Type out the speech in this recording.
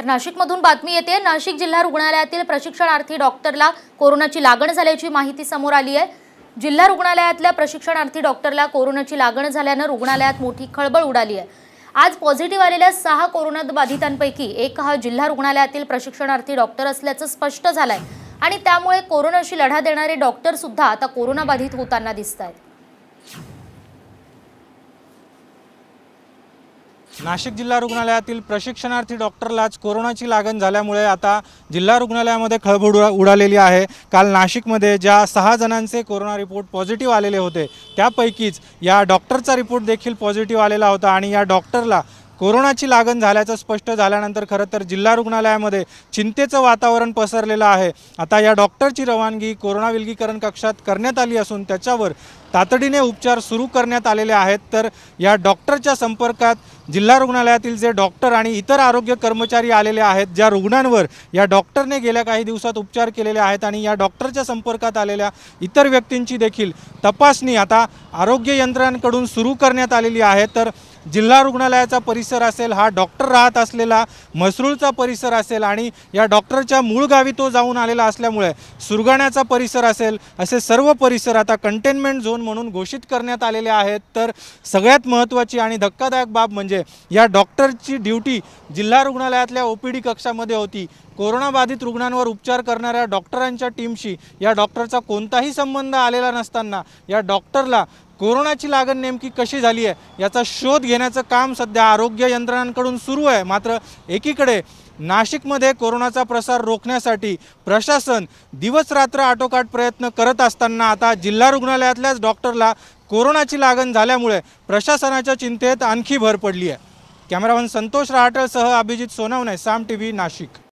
तर नाशिकमधून बातमी येते नाशिक जिल्हा रुग्णालयातील प्रशिक्षणार्थी डॉक्टरला कोरोनाची लागण झाल्याची माहिती समोर आली आहे जिल्हा रुग्णालयातल्या प्रशिक्षणार्थी डॉक्टरला कोरोनाची लागण झाल्यानं रुग्णालयात मोठी खळबळ उडाली आहे आज पॉझिटिव्ह आलेल्या सहा कोरोना बाधितांपैकी एक हा जिल्हा रुग्णालयातील प्रशिक्षणार्थी डॉक्टर असल्याचं स्पष्ट झालंय आणि त्यामुळे कोरोनाशी लढा देणारे डॉक्टर सुद्धा आता कोरोनाबाधित होताना दिसत आहेत नाशिक जिल्हा रुग्णालयातील प्रशिक्षणार्थी डॉक्टरलाच कोरोनाची लागण झाल्यामुळे आता जिल्हा रुग्णालयामध्ये खळबळ उडालेली आहे काल नाशिकमध्ये ज्या सहा जणांचे कोरोना रिपोर्ट पॉझिटिव्ह आलेले होते त्यापैकीच या डॉक्टरचा रिपोर्ट देखील पॉझिटिव्ह आलेला होता आणि या डॉक्टरला कोरोनाची लागण झाल्याचं स्पष्ट झाल्यानंतर खरं तर जिल्हा रुग्णालयामध्ये चिंतेचं वातावरण पसरलेलं आहे आता या डॉक्टरची रवानगी कोरोना विलगीकरण कक्षात करण्यात आली असून त्याच्यावर तातडीने उपचार सुरू करण्यात आलेले आहेत तर या डॉक्टरच्या संपर्कात जिल्हा रुग्णालयातील जे डॉक्टर आणि इतर आरोग्य कर्मचारी आलेले आहेत ज्या रुग्णांवर या डॉक्टरने गेल्या काही दिवसात उपचार केलेले आहेत आणि या डॉक्टरच्या संपर्कात आलेल्या इतर व्यक्तींची देखील तपासणी आता आरोग्य यंत्रणांकडून सुरू करण्यात आलेली आहे तर जिल्हा रुग्णालयाचा परिसर असेल हा डॉक्टर राहत असलेला म्हसरूळचा परिसर असेल आणि या डॉक्टरच्या मूळ गावी तो जाऊन आलेला असल्यामुळे सुरगाण्याचा परिसर असेल असे सर्व परिसर आता कंटेनमेंट झोन म्हणून घोषित करण्यात आलेले आहेत तर सगळ्यात महत्त्वाची आणि धक्कादायक बाब म्हणजे या डॉक्टरची ड्युटी जिल्हा रुग्णालयातल्या ओ डी कक्षामध्ये होती कोरोनाबाधित रुग्णांवर उपचार करणाऱ्या डॉक्टरांच्या टीमशी या डॉक्टरचा कोणताही संबंध आलेला नसताना या डॉक्टरला कोरोनाची लागण नेमकी कशी झाली आहे याचा शोध घेण्याचं काम सध्या आरोग्य यंत्रणांकडून सुरू आहे मात्र एकीकडे नाशिकमध्ये कोरोनाचा प्रसार रोखण्यासाठी प्रशासन दिवसरात्र आटोकाट प्रयत्न करत असताना आता जिल्हा रुग्णालयातल्याच डॉक्टरला कोरोनाची लागण झाल्यामुळे प्रशासनाच्या चिंतेत आणखी भर पडली आहे कॅमेरामन संतोष राहाटळसह अभिजित सोनवणे साम टी व्ही नाशिक